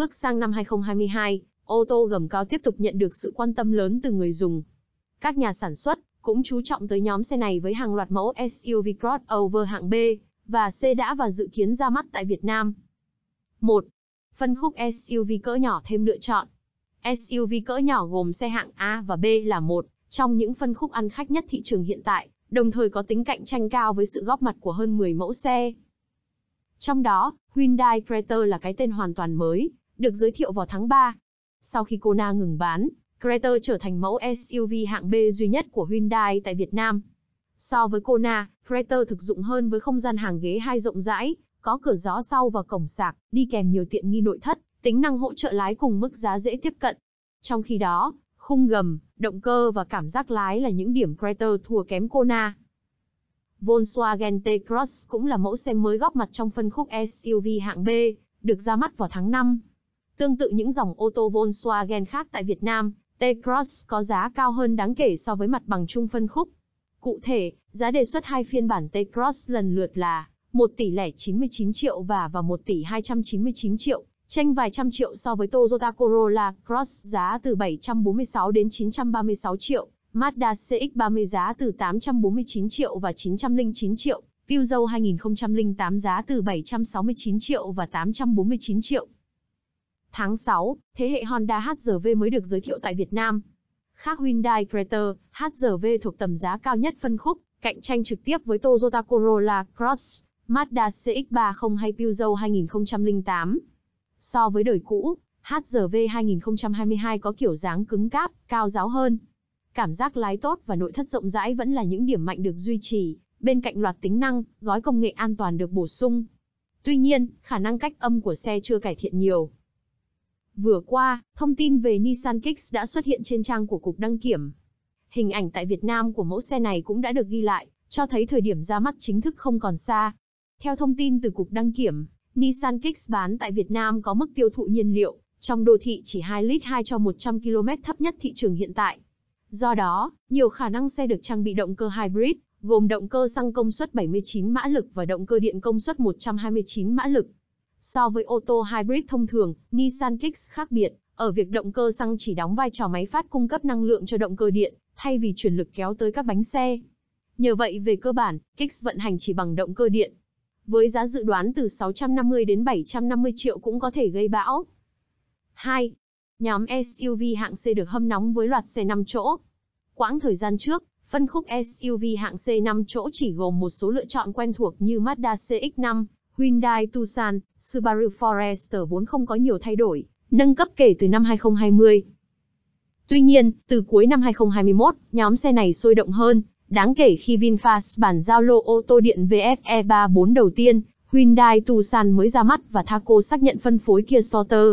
Bước sang năm 2022, ô tô gầm cao tiếp tục nhận được sự quan tâm lớn từ người dùng. Các nhà sản xuất cũng chú trọng tới nhóm xe này với hàng loạt mẫu SUV crossover hạng B và C đã và dự kiến ra mắt tại Việt Nam. 1. Phân khúc SUV cỡ nhỏ thêm lựa chọn. SUV cỡ nhỏ gồm xe hạng A và B là một trong những phân khúc ăn khách nhất thị trường hiện tại, đồng thời có tính cạnh tranh cao với sự góp mặt của hơn 10 mẫu xe. Trong đó, Hyundai Creta là cái tên hoàn toàn mới, được giới thiệu vào tháng 3. Sau khi Kona ngừng bán, Creta trở thành mẫu SUV hạng B duy nhất của Hyundai tại Việt Nam. So với Kona, Creta thực dụng hơn với không gian hàng ghế hai rộng rãi, có cửa gió sau và cổng sạc, đi kèm nhiều tiện nghi nội thất, tính năng hỗ trợ lái cùng mức giá dễ tiếp cận. Trong khi đó, khung gầm, động cơ và cảm giác lái là những điểm Creta thua kém Kona. Volkswagen T-Cross cũng là mẫu xe mới góp mặt trong phân khúc SUV hạng B, được ra mắt vào tháng 5. Tương tự những dòng ô tô Volkswagen khác tại Việt Nam, T-Cross có giá cao hơn đáng kể so với mặt bằng chung phân khúc. Cụ thể, giá đề xuất hai phiên bản T-Cross lần lượt là 1 tỷ lẻ 99 triệu và và 1 tỷ 299 triệu, tranh vài trăm triệu so với Toyota Corolla Cross giá từ 746 đến 936 triệu, Mazda CX-30 giá từ 849 triệu và 909 triệu, Peugeot 2008 giá từ 769 triệu và 849 triệu. Tháng 6, thế hệ Honda HR-V mới được giới thiệu tại Việt Nam. Khác Hyundai Creta, HR-V thuộc tầm giá cao nhất phân khúc, cạnh tranh trực tiếp với Toyota Corolla Cross, Mazda CX-30 hay Peugeot 2008. So với đời cũ, HR-V 2022 có kiểu dáng cứng cáp, cao ráo hơn. Cảm giác lái tốt và nội thất rộng rãi vẫn là những điểm mạnh được duy trì, bên cạnh loạt tính năng, gói công nghệ an toàn được bổ sung. Tuy nhiên, khả năng cách âm của xe chưa cải thiện nhiều, Vừa qua, thông tin về Nissan Kicks đã xuất hiện trên trang của Cục Đăng Kiểm. Hình ảnh tại Việt Nam của mẫu xe này cũng đã được ghi lại, cho thấy thời điểm ra mắt chính thức không còn xa. Theo thông tin từ Cục Đăng Kiểm, Nissan Kicks bán tại Việt Nam có mức tiêu thụ nhiên liệu trong đô thị chỉ 2 lít 2 cho 100 km thấp nhất thị trường hiện tại. Do đó, nhiều khả năng xe được trang bị động cơ hybrid, gồm động cơ xăng công suất 79 mã lực và động cơ điện công suất 129 mã lực. So với ô tô hybrid thông thường, Nissan Kicks khác biệt, ở việc động cơ xăng chỉ đóng vai trò máy phát cung cấp năng lượng cho động cơ điện, thay vì chuyển lực kéo tới các bánh xe. Nhờ vậy về cơ bản, Kicks vận hành chỉ bằng động cơ điện. Với giá dự đoán từ 650 đến 750 triệu cũng có thể gây bão. 2. Nhóm SUV hạng C được hâm nóng với loạt xe 5 chỗ. Quãng thời gian trước, phân khúc SUV hạng C 5 chỗ chỉ gồm một số lựa chọn quen thuộc như Mazda CX-5, Hyundai Tucson, Subaru Forester vốn không có nhiều thay đổi, nâng cấp kể từ năm 2020. Tuy nhiên, từ cuối năm 2021, nhóm xe này sôi động hơn, đáng kể khi VinFast bản giao lô ô tô điện VFE34 đầu tiên, Hyundai Tucson mới ra mắt và Thaco xác nhận phân phối Kia Sorter.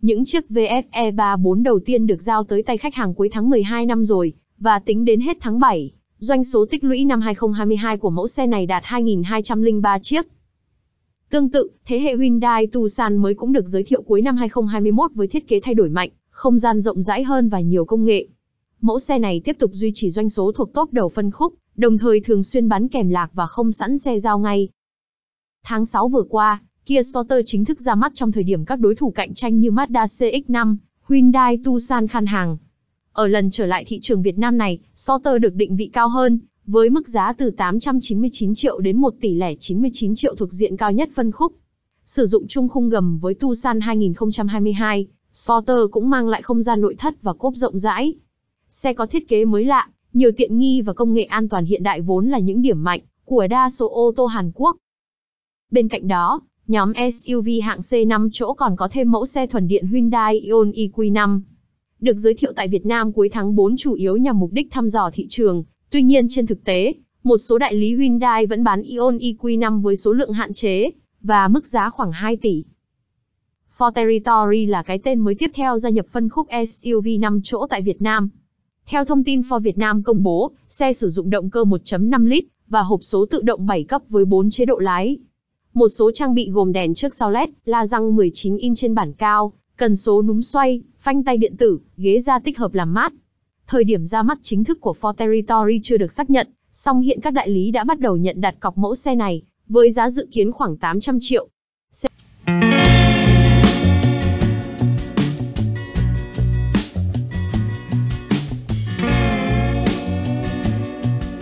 Những chiếc VFE34 đầu tiên được giao tới tay khách hàng cuối tháng 12 năm rồi, và tính đến hết tháng 7, doanh số tích lũy năm 2022 của mẫu xe này đạt 2.203 chiếc. Tương tự, thế hệ Hyundai Tucson mới cũng được giới thiệu cuối năm 2021 với thiết kế thay đổi mạnh, không gian rộng rãi hơn và nhiều công nghệ. Mẫu xe này tiếp tục duy trì doanh số thuộc top đầu phân khúc, đồng thời thường xuyên bán kèm lạc và không sẵn xe giao ngay. Tháng 6 vừa qua, Kia Sporter chính thức ra mắt trong thời điểm các đối thủ cạnh tranh như Mazda CX-5, Hyundai Tucson khan hàng. Ở lần trở lại thị trường Việt Nam này, Sporter được định vị cao hơn, với mức giá từ 899 triệu đến 1 tỷ lẻ 99 triệu thuộc diện cao nhất phân khúc. Sử dụng chung khung gầm với Tucson 2022, Sporter cũng mang lại không gian nội thất và cốp rộng rãi. Xe có thiết kế mới lạ, nhiều tiện nghi và công nghệ an toàn hiện đại vốn là những điểm mạnh của đa số ô tô Hàn Quốc. Bên cạnh đó, nhóm SUV hạng C5 chỗ còn có thêm mẫu xe thuần điện Hyundai Ioniq 5 Được giới thiệu tại Việt Nam cuối tháng 4 chủ yếu nhằm mục đích thăm dò thị trường Tuy nhiên trên thực tế, một số đại lý Hyundai vẫn bán Ion EQ5 với số lượng hạn chế và mức giá khoảng 2 tỷ. Ford Territory là cái tên mới tiếp theo gia nhập phân khúc SUV 5 chỗ tại Việt Nam. Theo thông tin Ford Việt Nam công bố, xe sử dụng động cơ 1.5 lít và hộp số tự động 7 cấp với 4 chế độ lái. Một số trang bị gồm đèn trước sau LED, la răng 19 in trên bản cao, cần số núm xoay, phanh tay điện tử, ghế da tích hợp làm mát, Thời điểm ra mắt chính thức của Ford Territory chưa được xác nhận, song hiện các đại lý đã bắt đầu nhận đặt cọc mẫu xe này, với giá dự kiến khoảng 800 triệu,